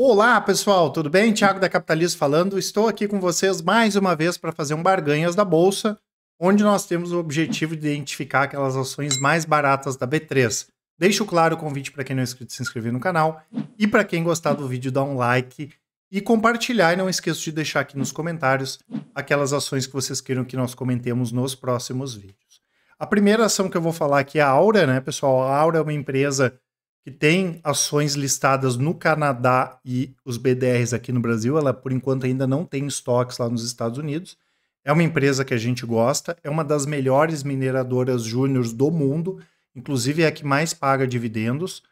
Olá, pessoal, tudo bem? Tiago da Capitalismo falando. Estou aqui com vocês mais uma vez para fazer um Barganhas da Bolsa, onde nós temos o objetivo de identificar aquelas ações mais baratas da B3. Deixo claro o convite para quem não é inscrito se inscrever no canal e para quem gostar do vídeo dar um like e compartilhar e não esqueça de deixar aqui nos comentários aquelas ações que vocês queiram que nós comentemos nos próximos vídeos. A primeira ação que eu vou falar aqui é a Aura, né, pessoal? A Aura é uma empresa que tem ações listadas no Canadá e os BDRs aqui no Brasil. Ela, por enquanto, ainda não tem estoques lá nos Estados Unidos. É uma empresa que a gente gosta, é uma das melhores mineradoras júniores do mundo, inclusive é a que mais paga dividendos.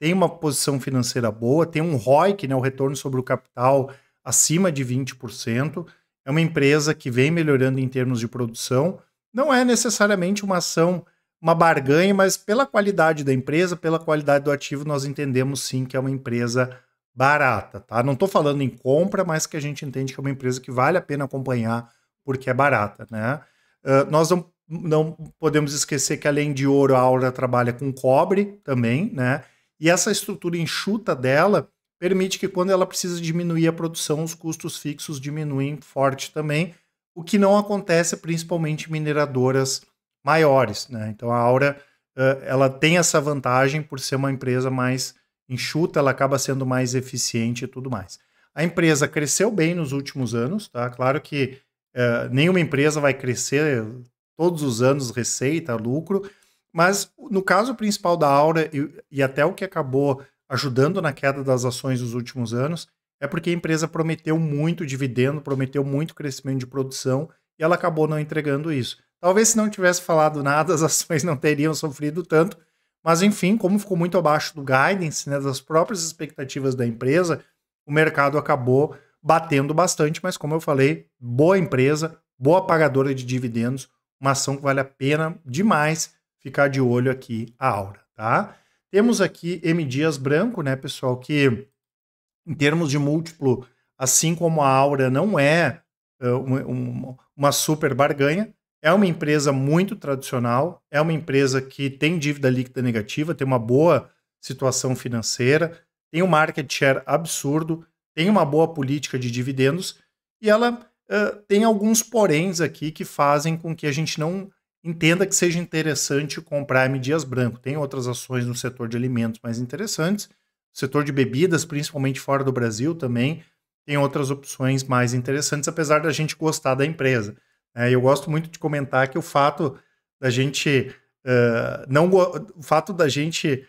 Tem uma posição financeira boa, tem um ROI, que é né, o retorno sobre o capital, acima de 20%. É uma empresa que vem melhorando em termos de produção. Não é necessariamente uma ação uma barganha, mas pela qualidade da empresa, pela qualidade do ativo, nós entendemos sim que é uma empresa barata, tá? Não estou falando em compra, mas que a gente entende que é uma empresa que vale a pena acompanhar porque é barata, né? Uh, nós não, não podemos esquecer que além de ouro, a Aura trabalha com cobre também, né? E essa estrutura enxuta dela permite que quando ela precisa diminuir a produção, os custos fixos diminuem forte também, o que não acontece principalmente mineradoras maiores. Né? Então a Aura ela tem essa vantagem por ser uma empresa mais enxuta, ela acaba sendo mais eficiente e tudo mais. A empresa cresceu bem nos últimos anos, tá? Claro que nenhuma empresa vai crescer todos os anos receita, lucro, mas no caso principal da Aura e, e até o que acabou ajudando na queda das ações nos últimos anos é porque a empresa prometeu muito dividendo, prometeu muito crescimento de produção e ela acabou não entregando isso. Talvez se não tivesse falado nada, as ações não teriam sofrido tanto. Mas enfim, como ficou muito abaixo do guidance, né, das próprias expectativas da empresa, o mercado acabou batendo bastante. Mas como eu falei, boa empresa, boa pagadora de dividendos, uma ação que vale a pena demais ficar de olho aqui a Aura, tá? Temos aqui M Dias Branco, né, pessoal, que em termos de múltiplo, assim como a Aura não é uh, uma super barganha, é uma empresa muito tradicional, é uma empresa que tem dívida líquida negativa, tem uma boa situação financeira, tem um market share absurdo, tem uma boa política de dividendos e ela uh, tem alguns poréns aqui que fazem com que a gente não entenda que seja interessante comprar em dias branco. Tem outras ações no setor de alimentos mais interessantes, setor de bebidas, principalmente fora do Brasil também, tem outras opções mais interessantes, apesar da gente gostar da empresa. É, eu gosto muito de comentar que o fato da gente uh, não o fato da gente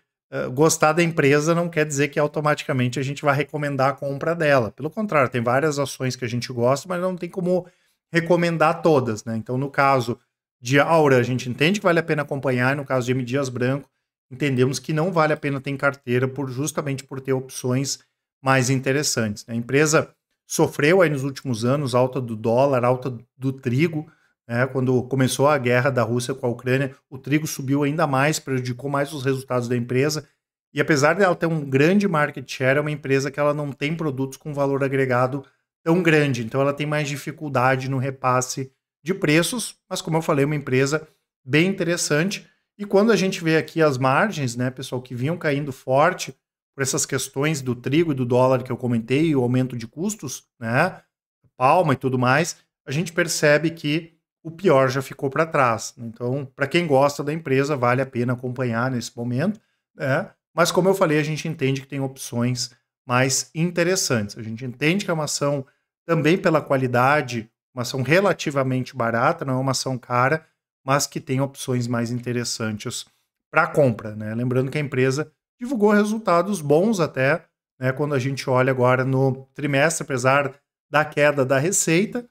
gostar da empresa não quer dizer que automaticamente a gente vai recomendar a compra dela. Pelo contrário, tem várias ações que a gente gosta, mas não tem como recomendar todas, né? Então, no caso de Aura, a gente entende que vale a pena acompanhar, no caso de M Dias Branco, entendemos que não vale a pena ter em carteira por justamente por ter opções mais interessantes. Né? A empresa sofreu aí nos últimos anos, alta do dólar, alta do trigo. Né? Quando começou a guerra da Rússia com a Ucrânia, o trigo subiu ainda mais, prejudicou mais os resultados da empresa. E apesar dela ter um grande market share, é uma empresa que ela não tem produtos com valor agregado tão grande. Então ela tem mais dificuldade no repasse de preços, mas como eu falei, uma empresa bem interessante. E quando a gente vê aqui as margens, né, pessoal, que vinham caindo forte, por essas questões do trigo e do dólar que eu comentei, o aumento de custos, né, palma e tudo mais, a gente percebe que o pior já ficou para trás. Então, para quem gosta da empresa, vale a pena acompanhar nesse momento, né? Mas como eu falei, a gente entende que tem opções mais interessantes. A gente entende que é uma ação também pela qualidade, uma ação relativamente barata, não é uma ação cara, mas que tem opções mais interessantes para compra, né? Lembrando que a empresa divulgou resultados bons até, né, quando a gente olha agora no trimestre, apesar da queda da receita,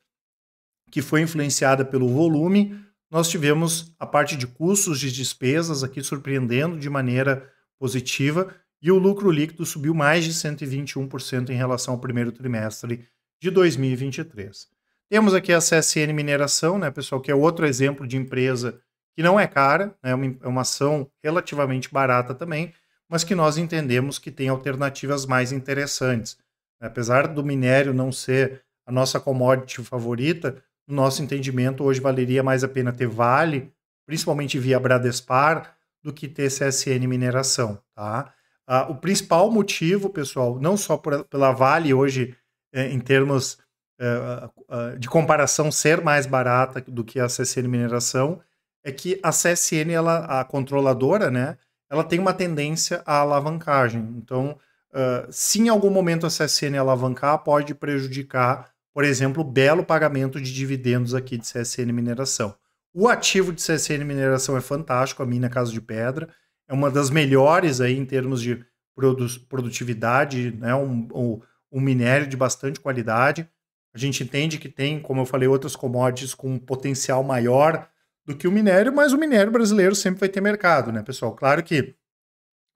que foi influenciada pelo volume, nós tivemos a parte de custos de despesas aqui surpreendendo de maneira positiva e o lucro líquido subiu mais de 121% em relação ao primeiro trimestre de 2023. Temos aqui a CSN Mineração, né, pessoal, que é outro exemplo de empresa que não é cara, né, é uma é ação relativamente barata também, mas que nós entendemos que tem alternativas mais interessantes. Apesar do minério não ser a nossa commodity favorita, no nosso entendimento, hoje valeria mais a pena ter Vale, principalmente via Bradespar, do que ter CSN Mineração. Tá? Ah, o principal motivo, pessoal, não só por, pela Vale hoje, é, em termos é, de comparação, ser mais barata do que a CSN Mineração, é que a CSN, ela, a controladora, né, ela tem uma tendência à alavancagem. Então, uh, se em algum momento a CSN alavancar, pode prejudicar, por exemplo, o belo pagamento de dividendos aqui de CSN Mineração. O ativo de CSN Mineração é fantástico, a mina Casa de Pedra. É uma das melhores aí em termos de produ produtividade, né? Um, um, um minério de bastante qualidade. A gente entende que tem, como eu falei, outras commodities com um potencial maior do que o minério, mas o minério brasileiro sempre vai ter mercado, né, pessoal? Claro que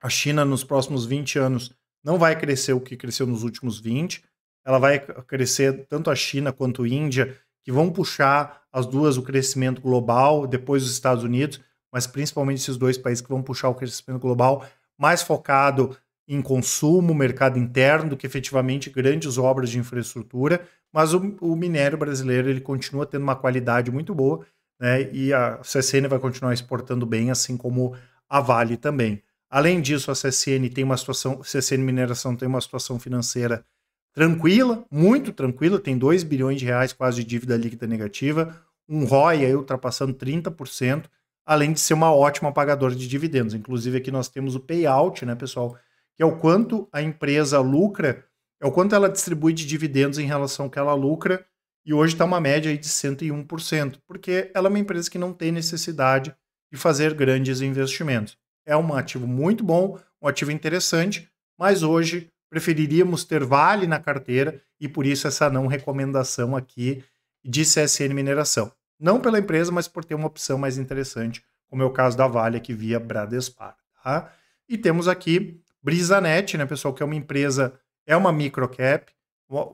a China nos próximos 20 anos não vai crescer o que cresceu nos últimos 20, ela vai crescer tanto a China quanto a Índia, que vão puxar as duas o crescimento global, depois os Estados Unidos, mas principalmente esses dois países que vão puxar o crescimento global mais focado em consumo, mercado interno, do que efetivamente grandes obras de infraestrutura, mas o, o minério brasileiro ele continua tendo uma qualidade muito boa né? E a CSN vai continuar exportando bem, assim como a Vale também. Além disso, a CSN tem uma situação, CSN Mineração tem uma situação financeira tranquila, muito tranquila, tem 2 bilhões de reais quase de dívida líquida negativa, um ROI aí ultrapassando 30%, além de ser uma ótima pagadora de dividendos. Inclusive aqui nós temos o payout, né, pessoal, que é o quanto a empresa lucra, é o quanto ela distribui de dividendos em relação ao que ela lucra e hoje está uma média aí de 101%, porque ela é uma empresa que não tem necessidade de fazer grandes investimentos. É um ativo muito bom, um ativo interessante, mas hoje preferiríamos ter Vale na carteira e por isso essa não recomendação aqui de CSN Mineração. Não pela empresa, mas por ter uma opção mais interessante, como é o caso da Vale aqui via Bradespar. Tá? E temos aqui Brisanet, né, pessoal, que é uma empresa, é uma microcap,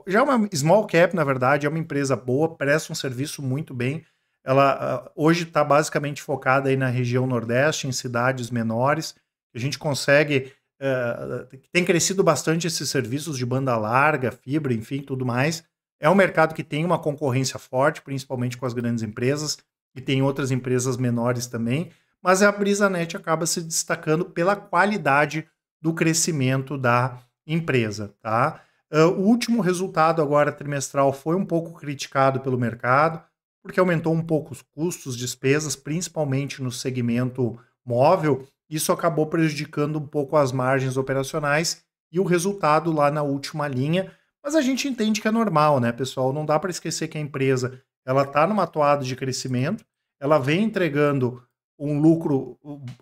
já é uma small cap, na verdade, é uma empresa boa, presta um serviço muito bem. Ela ah, hoje está basicamente focada aí na região Nordeste, em cidades menores. A gente consegue. Uh, tem crescido bastante esses serviços de banda larga, fibra, enfim, tudo mais. É um mercado que tem uma concorrência forte, principalmente com as grandes empresas, e tem outras empresas menores também, mas a BrisaNet acaba se destacando pela qualidade do crescimento da empresa, tá? Uh, o último resultado agora trimestral foi um pouco criticado pelo mercado, porque aumentou um pouco os custos, despesas, principalmente no segmento móvel. Isso acabou prejudicando um pouco as margens operacionais e o resultado lá na última linha. Mas a gente entende que é normal, né, pessoal? Não dá para esquecer que a empresa ela está numa toada de crescimento, ela vem entregando um lucro,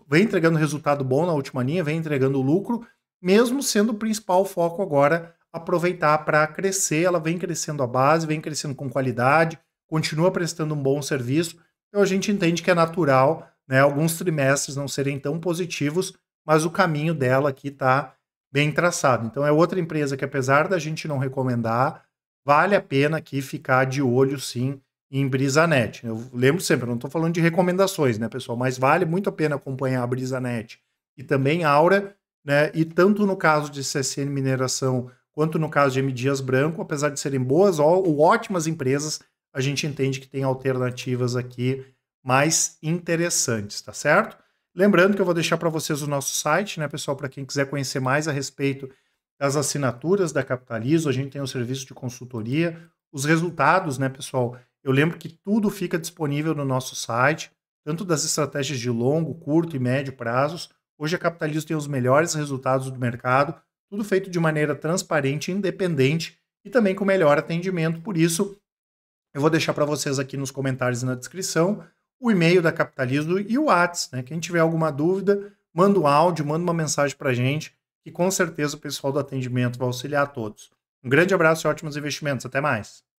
vem entregando resultado bom na última linha, vem entregando lucro, mesmo sendo o principal foco agora aproveitar para crescer. Ela vem crescendo a base, vem crescendo com qualidade, continua prestando um bom serviço. Então a gente entende que é natural, né, alguns trimestres não serem tão positivos, mas o caminho dela aqui está bem traçado. Então é outra empresa que apesar da gente não recomendar, vale a pena aqui ficar de olho sim em Brisanet. Eu lembro sempre, eu não estou falando de recomendações, né, pessoal, mas vale muito a pena acompanhar a Brisanet e também a Aura, né? E tanto no caso de CSN Mineração quanto no caso de M. Dias Branco, apesar de serem boas ou ótimas empresas, a gente entende que tem alternativas aqui mais interessantes, tá certo? Lembrando que eu vou deixar para vocês o nosso site, né, pessoal, para quem quiser conhecer mais a respeito das assinaturas da Capitalizo, a gente tem o serviço de consultoria, os resultados, né, pessoal? Eu lembro que tudo fica disponível no nosso site, tanto das estratégias de longo, curto e médio prazos. Hoje a Capitalizo tem os melhores resultados do mercado, tudo feito de maneira transparente, independente e também com melhor atendimento. Por isso, eu vou deixar para vocês aqui nos comentários e na descrição o e-mail da Capitalismo e o Whats. Né? Quem tiver alguma dúvida, manda um áudio, manda uma mensagem para a gente, que com certeza o pessoal do atendimento vai auxiliar a todos. Um grande abraço e ótimos investimentos. Até mais.